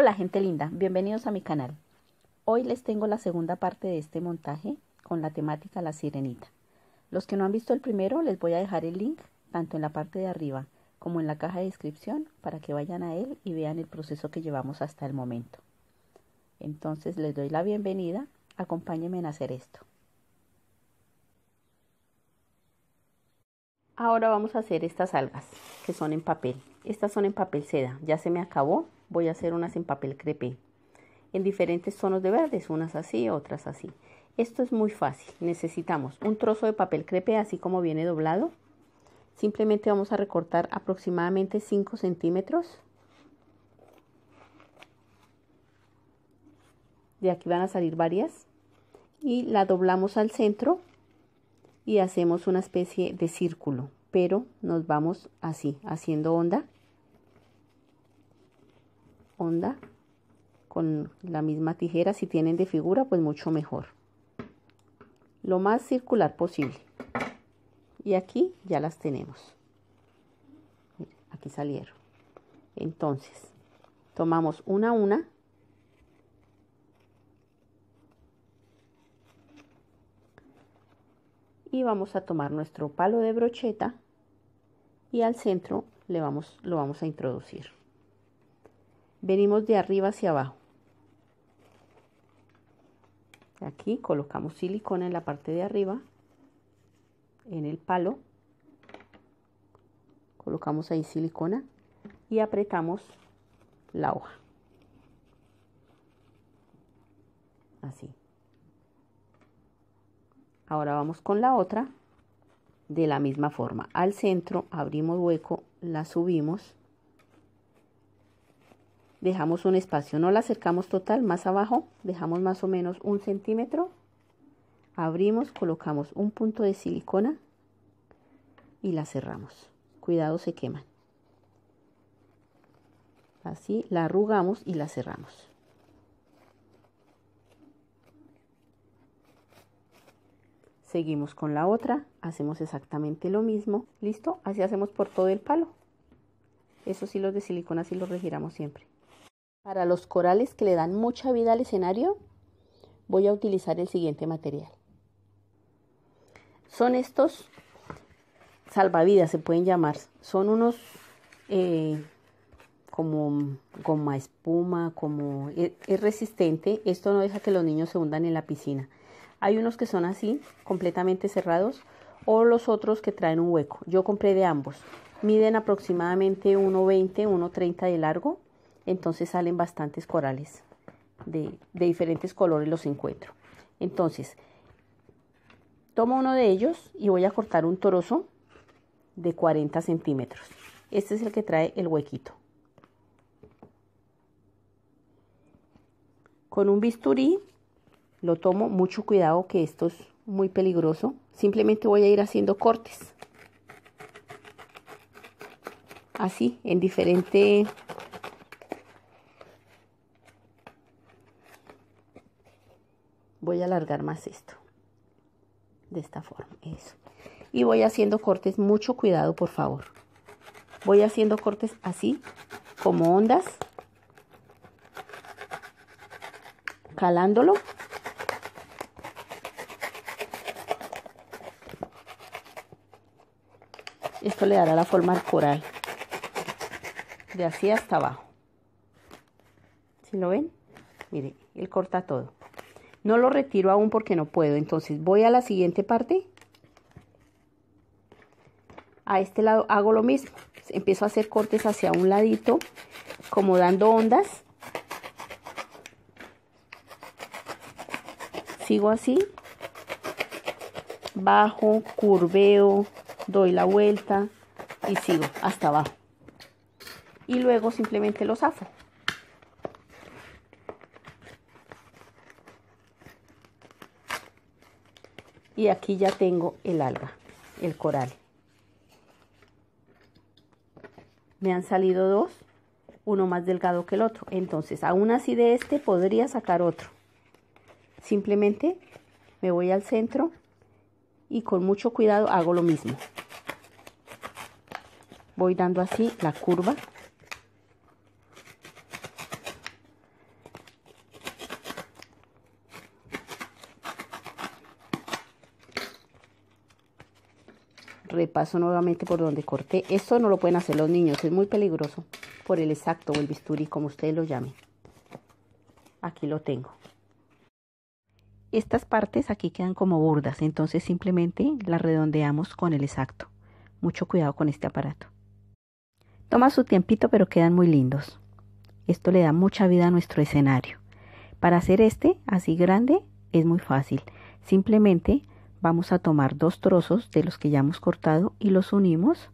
Hola gente linda, bienvenidos a mi canal. Hoy les tengo la segunda parte de este montaje con la temática La Sirenita. Los que no han visto el primero les voy a dejar el link tanto en la parte de arriba como en la caja de descripción para que vayan a él y vean el proceso que llevamos hasta el momento. Entonces les doy la bienvenida, acompáñenme en hacer esto. Ahora vamos a hacer estas algas que son en papel. Estas son en papel seda. Ya se me acabó. Voy a hacer unas en papel crepe En diferentes tonos de verdes, unas así, otras así. Esto es muy fácil. Necesitamos un trozo de papel crepe así como viene doblado. Simplemente vamos a recortar aproximadamente 5 centímetros. De aquí van a salir varias. Y la doblamos al centro y hacemos una especie de círculo pero nos vamos así, haciendo onda, onda con la misma tijera. Si tienen de figura, pues mucho mejor. Lo más circular posible. Y aquí ya las tenemos. aquí salieron. Entonces, tomamos una a una y vamos a tomar nuestro palo de brocheta y al centro le vamos, lo vamos a introducir. Venimos de arriba hacia abajo. Aquí colocamos silicona en la parte de arriba, en el palo. Colocamos ahí silicona y apretamos la hoja. Así. Ahora vamos con la otra. De la misma forma, al centro abrimos hueco, la subimos, dejamos un espacio, no la acercamos total, más abajo dejamos más o menos un centímetro, abrimos, colocamos un punto de silicona y la cerramos. Cuidado, se queman. Así la arrugamos y la cerramos. Seguimos con la otra, hacemos exactamente lo mismo. ¿Listo? Así hacemos por todo el palo. Esos hilos de silicona sí los regiramos siempre. Para los corales que le dan mucha vida al escenario, voy a utilizar el siguiente material. Son estos salvavidas, se pueden llamar. Son unos eh, como goma espuma, como e, es resistente. Esto no deja que los niños se hundan en la piscina. Hay unos que son así, completamente cerrados, o los otros que traen un hueco. Yo compré de ambos. Miden aproximadamente 1,20, 1,30 de largo, entonces salen bastantes corales de, diferentes colores los encuentro. Entonces, tomo uno de ellos y voy a cortar un trozo de 40 centímetros. Este es el que trae el huequito. Con un bisturí lo tomo, mucho cuidado que esto es muy peligroso. Simplemente voy a ir haciendo cortes. Así, en diferente... Voy a alargar más esto. De esta forma, eso. Y voy haciendo cortes, mucho cuidado por favor. Voy haciendo cortes así, como ondas. Calándolo Esto le dará la forma al coral. De así hasta abajo. ¿Sí lo ven? Mire, él corta todo. No lo retiro aún porque no puedo. Entonces voy a la siguiente parte. A este lado hago lo mismo. Empiezo a hacer cortes hacia un ladito, como dando ondas. Sigo así. Bajo, curveo, doy la vuelta y sigo hasta abajo. Y luego simplemente lo zafo. Y aquí ya tengo el alga, el coral. Me han salido dos, uno más delgado que el otro. Entonces, aún así de este podría sacar otro. Simplemente me voy al centro y con mucho cuidado hago lo mismo. Voy dando así la curva. Repaso nuevamente por donde corté. Esto no lo pueden hacer los niños, es muy peligroso por el exacto o el bisturí, como ustedes lo llamen. Aquí lo tengo. Estas partes aquí quedan como burdas, entonces simplemente las redondeamos con el exacto. Mucho cuidado con este aparato. Toma su tiempito, pero quedan muy lindos. Esto le da mucha vida a nuestro escenario. Para hacer este así grande es muy fácil. Simplemente vamos a tomar dos trozos de los que ya hemos cortado y los unimos.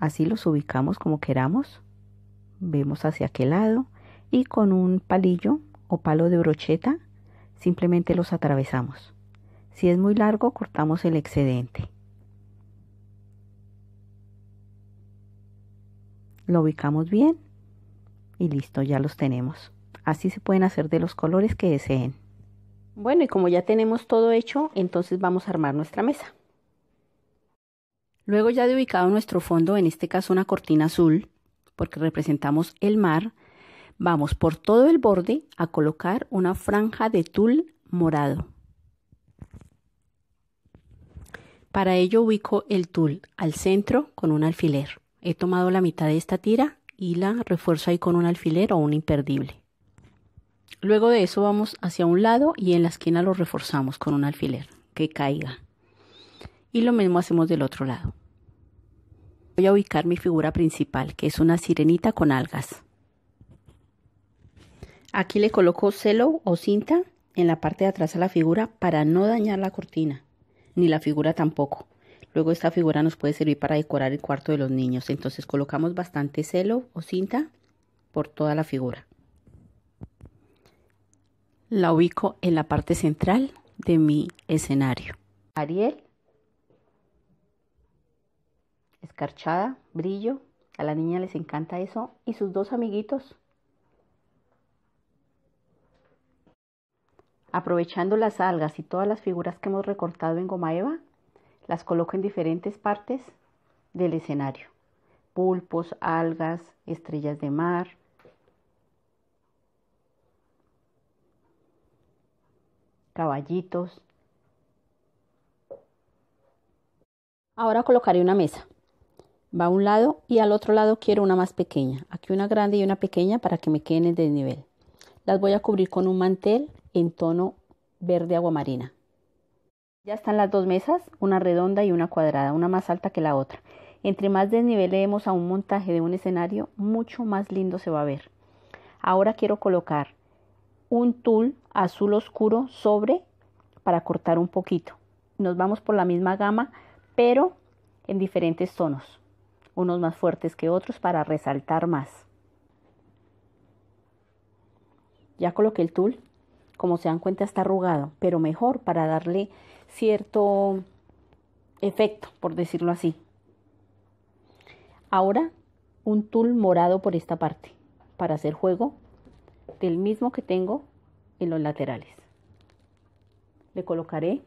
Así los ubicamos como queramos. Vemos hacia qué lado y con un palillo o palo de brocheta simplemente los atravesamos. Si es muy largo, cortamos el excedente. Lo ubicamos bien y listo, ya los tenemos. Así se pueden hacer de los colores que deseen. Bueno, y como ya tenemos todo hecho, entonces vamos a armar nuestra mesa. Luego ya de ubicado nuestro fondo, en este caso una cortina azul, porque representamos el mar, Vamos por todo el borde a colocar una franja de tul morado. Para ello ubico el tul al centro con un alfiler. He tomado la mitad de esta tira y la refuerzo ahí con un alfiler o un imperdible. Luego de eso vamos hacia un lado y en la esquina lo reforzamos con un alfiler que caiga. Y lo mismo hacemos del otro lado. Voy a ubicar mi figura principal, que es una sirenita con algas. Aquí le coloco celo o cinta en la parte de atrás a la figura para no dañar la cortina, ni la figura tampoco. Luego esta figura nos puede servir para decorar el cuarto de los niños, entonces colocamos bastante celo o cinta por toda la figura. La ubico en la parte central de mi escenario. Ariel, escarchada, brillo, a la niña les encanta eso y sus dos amiguitos Aprovechando las algas y todas las figuras que hemos recortado en goma eva, las coloco en diferentes partes del escenario. Pulpos, algas, estrellas de mar. caballitos. Ahora colocaré una mesa. Va a un lado y al otro lado quiero una más pequeña. Aquí una grande y una pequeña para que me queden en nivel. Las voy a cubrir con un mantel en tono verde aguamarina. Ya están las dos mesas, una redonda y una cuadrada, una más alta que la otra. Entre más desnivelemos a un montaje de un escenario, mucho más lindo se va a ver. Ahora quiero colocar un tul azul oscuro sobre para cortar un poquito. Nos vamos por la misma gama, pero en diferentes tonos, unos más fuertes que otros para resaltar más. Ya coloqué el tul, como se dan cuenta está arrugado, pero mejor para darle cierto efecto, por decirlo así. Ahora un tul morado por esta parte para hacer juego del mismo que tengo en los laterales. Le colocaré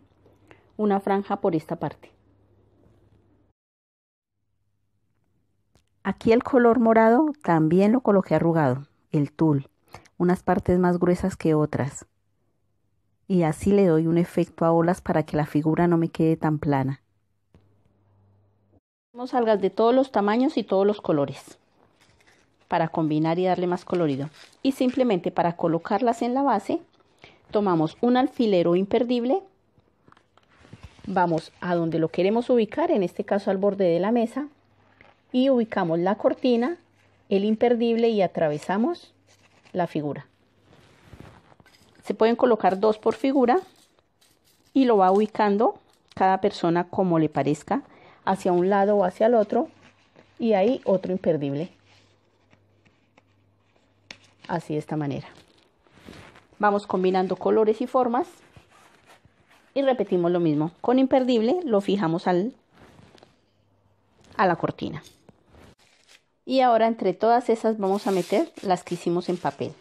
una franja por esta parte. Aquí el color morado también lo coloqué arrugado, el tul, unas partes más gruesas que otras y así le doy un efecto a olas para que la figura no me quede tan plana. Tenemos algas de todos los tamaños y todos los colores para combinar y darle más colorido. Y simplemente para colocarlas en la base, tomamos un alfilero imperdible, vamos a donde lo queremos ubicar, en este caso al borde de la mesa, y ubicamos la cortina, el imperdible y atravesamos la figura. Se pueden colocar dos por figura y lo va ubicando cada persona como le parezca, hacia un lado o hacia el otro. Y ahí otro imperdible. Así de esta manera. Vamos combinando colores y formas y repetimos lo mismo. Con imperdible lo fijamos al, a la cortina. Y ahora entre todas esas vamos a meter las que hicimos en papel.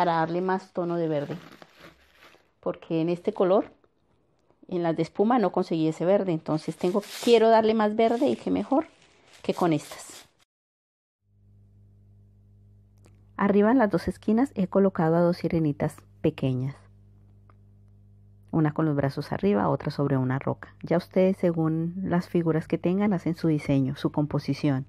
para darle más tono de verde. Porque en este color, en las de espuma, no conseguí ese verde. Entonces tengo, quiero darle más verde y que mejor que con estas. Arriba en las dos esquinas he colocado a dos sirenitas pequeñas. Una con los brazos arriba, otra sobre una roca. Ya ustedes, según las figuras que tengan, hacen su diseño, su composición.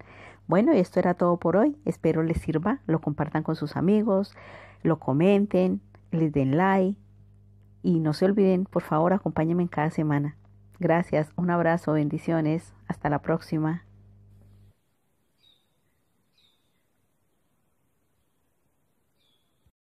Bueno, esto era todo por hoy. Espero les sirva, lo compartan con sus amigos, lo comenten, les den like y no se olviden, por favor, acompáñenme en cada semana. Gracias, un abrazo, bendiciones, hasta la próxima.